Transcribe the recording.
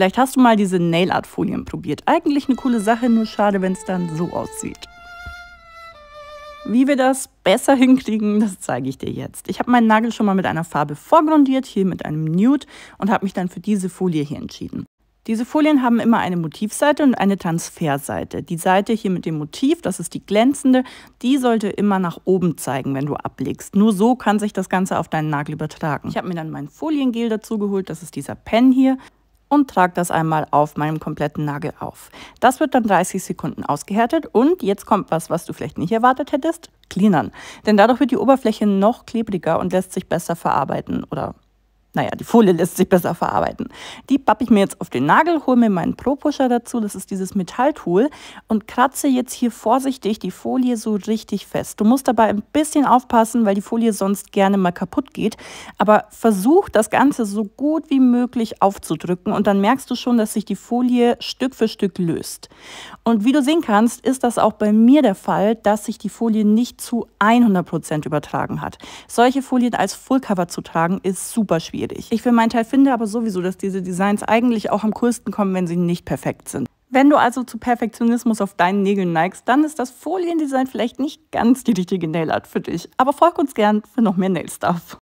Vielleicht hast du mal diese Nail Art Folien probiert. Eigentlich eine coole Sache, nur schade, wenn es dann so aussieht. Wie wir das besser hinkriegen, das zeige ich dir jetzt. Ich habe meinen Nagel schon mal mit einer Farbe vorgrundiert, hier mit einem Nude und habe mich dann für diese Folie hier entschieden. Diese Folien haben immer eine Motivseite und eine Transferseite. Die Seite hier mit dem Motiv, das ist die glänzende, die sollte immer nach oben zeigen, wenn du ablegst. Nur so kann sich das Ganze auf deinen Nagel übertragen. Ich habe mir dann mein Foliengel dazu geholt, das ist dieser Pen hier und trage das einmal auf meinem kompletten Nagel auf. Das wird dann 30 Sekunden ausgehärtet und jetzt kommt was, was du vielleicht nicht erwartet hättest, cleanern. Denn dadurch wird die Oberfläche noch klebriger und lässt sich besser verarbeiten oder naja, die Folie lässt sich besser verarbeiten. Die pappe ich mir jetzt auf den Nagel, hole mir meinen Pro-Pusher dazu, das ist dieses Metalltool, und kratze jetzt hier vorsichtig die Folie so richtig fest. Du musst dabei ein bisschen aufpassen, weil die Folie sonst gerne mal kaputt geht, aber versuch das Ganze so gut wie möglich aufzudrücken und dann merkst du schon, dass sich die Folie Stück für Stück löst. Und wie du sehen kannst, ist das auch bei mir der Fall, dass sich die Folie nicht zu 100% Prozent übertragen hat. Solche Folien als Fullcover zu tragen ist super schwierig schwierig. Ich für meinen Teil finde aber sowieso, dass diese Designs eigentlich auch am coolsten kommen, wenn sie nicht perfekt sind. Wenn du also zu Perfektionismus auf deinen Nägeln neigst, dann ist das Foliendesign vielleicht nicht ganz die richtige Nailart für dich. Aber folg uns gern für noch mehr Nailstuff.